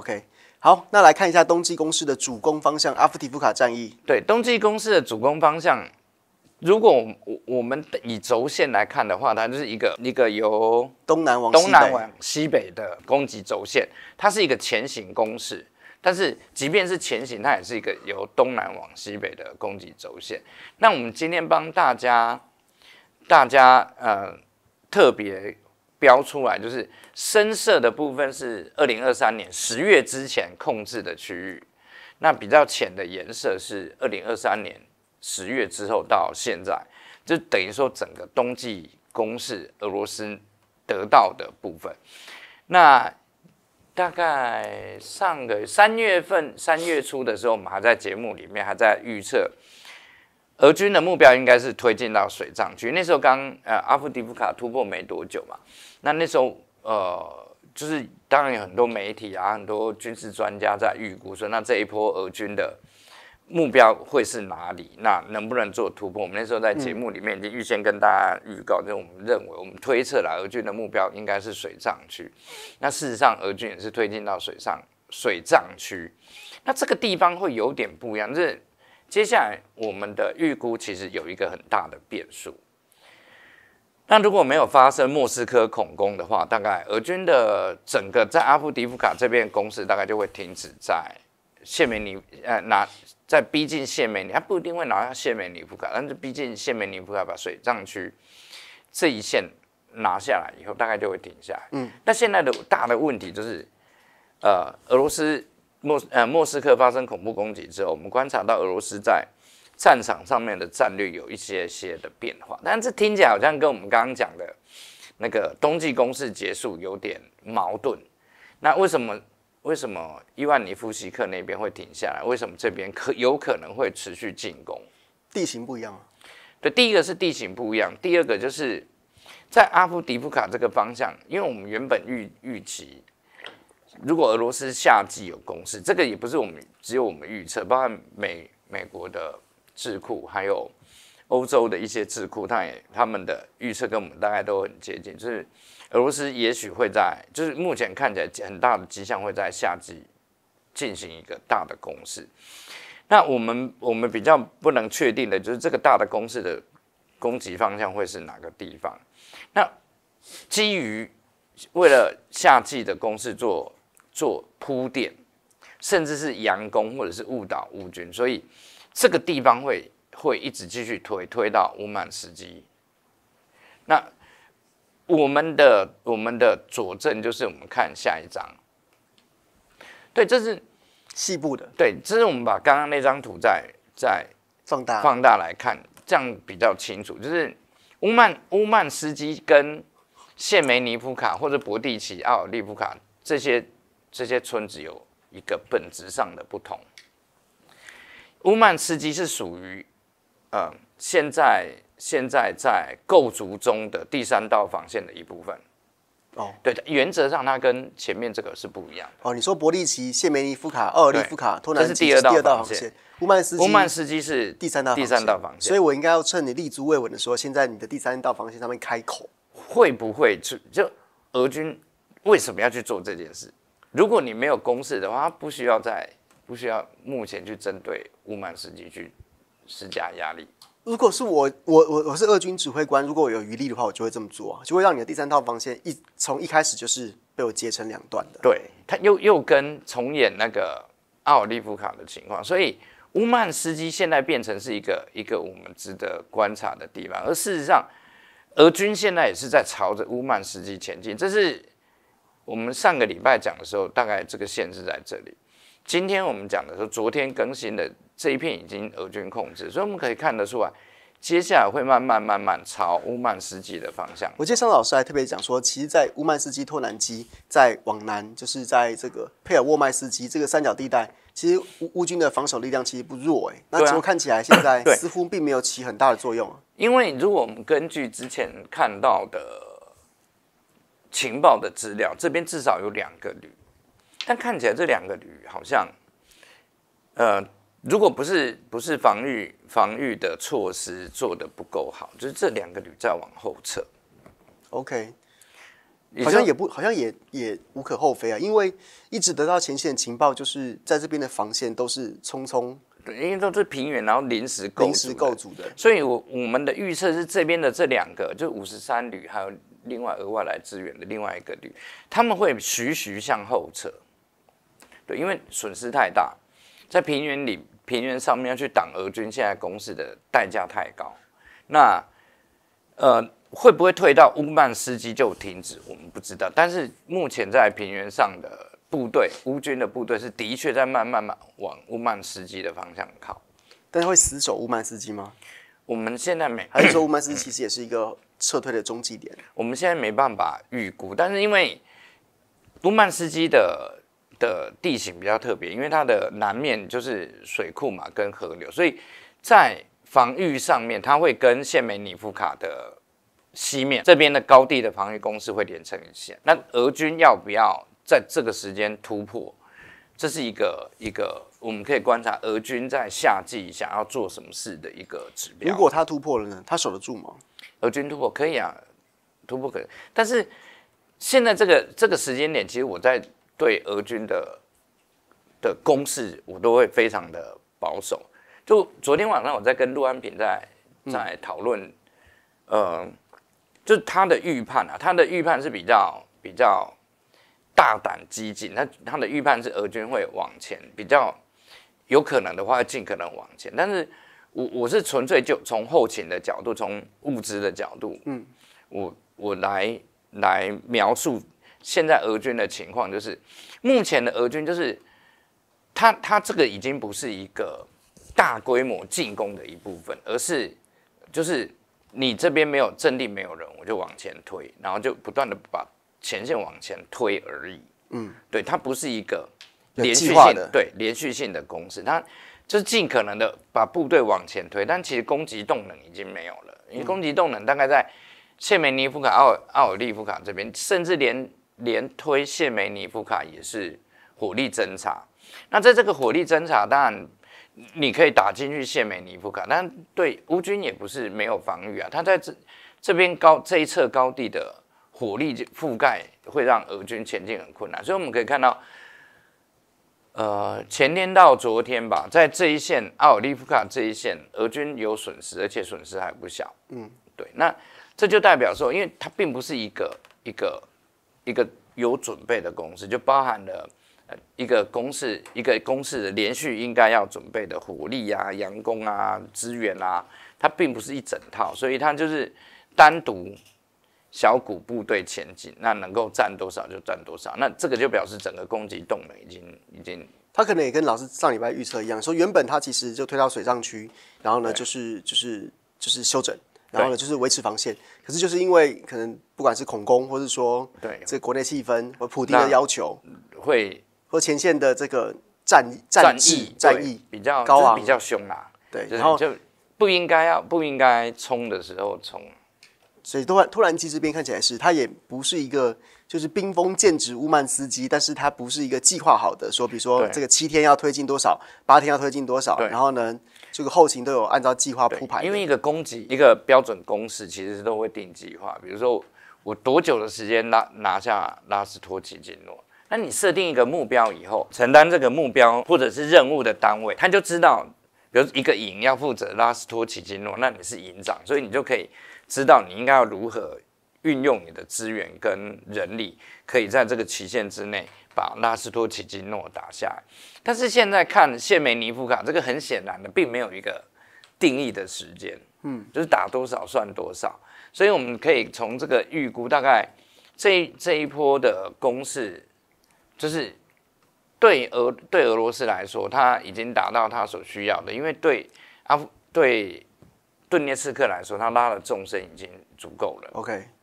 OK，好，那来看一下冬季公司的主攻方向——阿夫提夫卡战役。对，冬季公司的主攻方向，如果我我们以轴线来看的话，它就是一个一个由东南往东南往西北的攻击轴线。它是一个前行攻势，但是即便是前行，它也是一个由东南往西北的攻击轴线。那我们今天帮大家，大家呃，特别。标出来就是深色的部分是二零二三年十月之前控制的区域，那比较浅的颜色是二零二三年十月之后到现在，就等于说整个冬季攻势俄罗斯得到的部分。那大概上个月三月份三月初的时候，我们还在节目里面还在预测。俄军的目标应该是推进到水藏区，那时候刚呃阿夫迪夫卡突破没多久嘛，那那时候呃就是当然有很多媒体啊，很多军事专家在预估说，那这一波俄军的目标会是哪里？那能不能做突破？我们那时候在节目里面已经预先跟大家预告，就是我们认为我们推测了俄军的目标应该是水藏区。那事实上，俄军也是推进到水上水藏区，那这个地方会有点不一样，就是。接下来我们的预估其实有一个很大的变数。那如果没有发生莫斯科恐攻的话，大概俄军的整个在阿夫迪夫卡这边攻势大概就会停止在谢梅尼，呃，拿在逼近谢梅尼，还不一定会拿下谢梅尼夫卡，但是逼近谢梅尼夫卡把水藏区这一线拿下来以后，大概就会停下来。嗯。那现在的大的问题就是，呃，俄罗斯。莫呃，莫斯科发生恐怖攻击之后，我们观察到俄罗斯在战场上面的战略有一些些的变化，但这听起来好像跟我们刚刚讲的那个冬季攻势结束有点矛盾。那为什么为什么伊万尼夫斯克那边会停下来？为什么这边可有可能会持续进攻？地形不一样啊？对，第一个是地形不一样，第二个就是在阿夫迪夫卡这个方向，因为我们原本预预期。如果俄罗斯夏季有攻势，这个也不是我们只有我们预测，包括美美国的智库，还有欧洲的一些智库，他也他们的预测跟我们大概都很接近。就是俄罗斯也许会在，就是目前看起来很大的迹象会在夏季进行一个大的攻势。那我们我们比较不能确定的就是这个大的攻势的攻击方向会是哪个地方。那基于为了夏季的攻势做。做铺垫，甚至是佯攻或者是误导乌军，所以这个地方会会一直继续推推到乌曼斯基。那我们的我们的佐证就是我们看下一章。对，这是西部的。对，这是我们把刚刚那张图再再放大放大来看，这样比较清楚。就是乌曼乌曼斯基跟谢梅尼夫卡或者博蒂奇奥利夫卡这些。这些村子有一个本质上的不同。乌曼斯基是属于，呃，现在现在在构筑中的第三道防线的一部分。哦，对的，原则上它跟前面这个是不一样的。哦，你说博利奇、谢梅尼夫卡、奥尔利夫卡、托南是第二道防线。乌曼斯基乌曼斯基是第三道第三道防线。所以，我应该要趁你立足未稳的时候，现在你的第三道防线上面开口，会不会去？就俄军为什么要去做这件事？如果你没有公示的话，他不需要在，不需要目前去针对乌曼斯基去施加压力。如果是我，我我我是俄军指挥官，如果我有余力的话，我就会这么做就会让你的第三套防线一从一开始就是被我截成两段的。对，他又又跟重演那个奥利夫卡的情况，所以乌曼斯基现在变成是一个一个我们值得观察的地方，而事实上，俄军现在也是在朝着乌曼斯基前进，这是。我们上个礼拜讲的时候，大概这个线是在这里。今天我们讲的时候，昨天更新的这一片已经俄军控制，所以我们可以看得出来，接下来会慢慢慢慢朝乌曼斯基的方向。我记得上老师还特别讲说，其实，在乌曼斯基、托南基再往南，就是在这个佩尔沃麦斯基这个三角地带，其实乌军的防守力量其实不弱哎。那结果看起来现在似乎并没有起很大的作用，因为如果我们根据之前看到的。情报的资料，这边至少有两个旅，但看起来这两个旅好像，呃，如果不是不是防御防御的措施做的不够好，就是这两个旅在往后撤。OK，好像也不好像也也无可厚非啊，因为一直得到前线情报，就是在这边的防线都是匆匆，对，因为都是平原，然后临时临时构筑的，所以我我们的预测是这边的这两个，就五十三旅还有。另外额外来支援的另外一个旅，他们会徐徐向后撤，对，因为损失太大，在平原里平原上面要去挡俄军现在攻势的代价太高。那呃，会不会退到乌曼斯基就停止？我们不知道。但是目前在平原上的部队，乌军的部队是的确在慢慢慢往乌曼斯基的方向靠。但是会死守乌曼斯基吗？我们现在没，还是说乌曼斯基其实也是一个？撤退的终极点，我们现在没办法预估，但是因为卢曼斯基的的地形比较特别，因为它的南面就是水库嘛，跟河流，所以在防御上面，它会跟谢梅尼夫卡的西面这边的高地的防御工事会连成一线。那俄军要不要在这个时间突破？这是一个一个我们可以观察俄军在夏季想要做什么事的一个指标。如果他突破了呢？他守得住吗？俄军突破可以啊，突破可以。但是现在这个这个时间点，其实我在对俄军的的攻势，我都会非常的保守。就昨天晚上我在跟陆安平在在讨论，呃，就他的预判啊，他的预判是比较比较大胆激进，他他的预判是俄军会往前，比较有可能的话，尽可能往前，但是。我我是纯粹就从后勤的角度，从物资的角度，嗯，我我来来描述现在俄军的情况，就是目前的俄军就是，他他这个已经不是一个大规模进攻的一部分，而是就是你这边没有阵地没有人，我就往前推，然后就不断的把前线往前推而已，嗯，对，它不是一个连续性的对连续性的攻势，它。就是尽可能的把部队往前推，但其实攻击动能已经没有了。因为攻击动能大概在谢梅尼夫卡、奥奥尔利夫卡这边，甚至连连推谢梅尼夫卡也是火力侦察。那在这个火力侦察，当然你可以打进去谢梅尼夫卡，但对乌军也不是没有防御啊。他在这这边高这一侧高地的火力覆盖会让俄军前进很困难，所以我们可以看到。呃，前天到昨天吧，在这一线奥利夫卡这一线，俄军有损失，而且损失还不小。嗯，对，那这就代表说，因为它并不是一个一个一个有准备的公司，就包含了呃一个公司一个公司的连续应该要准备的火力啊、佯攻啊、资源啊，它并不是一整套，所以它就是单独。小股部队前进，那能够占多少就占多少，那这个就表示整个攻击动能已经已经。他可能也跟老师上礼拜预测一样，说原本他其实就推到水上区，然后呢就是就是就是休整，然后呢就是维持防线。可是就是因为可能不管是恐攻，或是说对这国内气氛或普丁的要求，会或前线的这个战战役战役比较高啊，比较凶啊，对，然后就不应该要不应该冲的时候冲。所以突然突然机这变看起来是，它也不是一个就是冰封剑指乌曼斯基，但是它不是一个计划好的，说比如说这个七天要推进多少，八天要推进多少，然后呢这个后勤都有按照计划铺排。因为一个攻给一个标准公式，其实都会定计划。比如说我多久的时间拿拿下拉斯托奇金诺，那你设定一个目标以后，承担这个目标或者是任务的单位，他就知道。比如一个营要负责拉斯托奇金诺，那你是营长，所以你就可以知道你应该要如何运用你的资源跟人力，可以在这个期限之内把拉斯托奇金诺打下来。但是现在看谢梅尼夫卡，这个很显然的，并没有一个定义的时间，嗯，就是打多少算多少。所以我们可以从这个预估，大概这这一波的攻势，就是。对俄对俄罗斯来说，他已经达到他所需要的，因为对阿对顿涅茨克来说，他拉的纵深已经足够了。OK。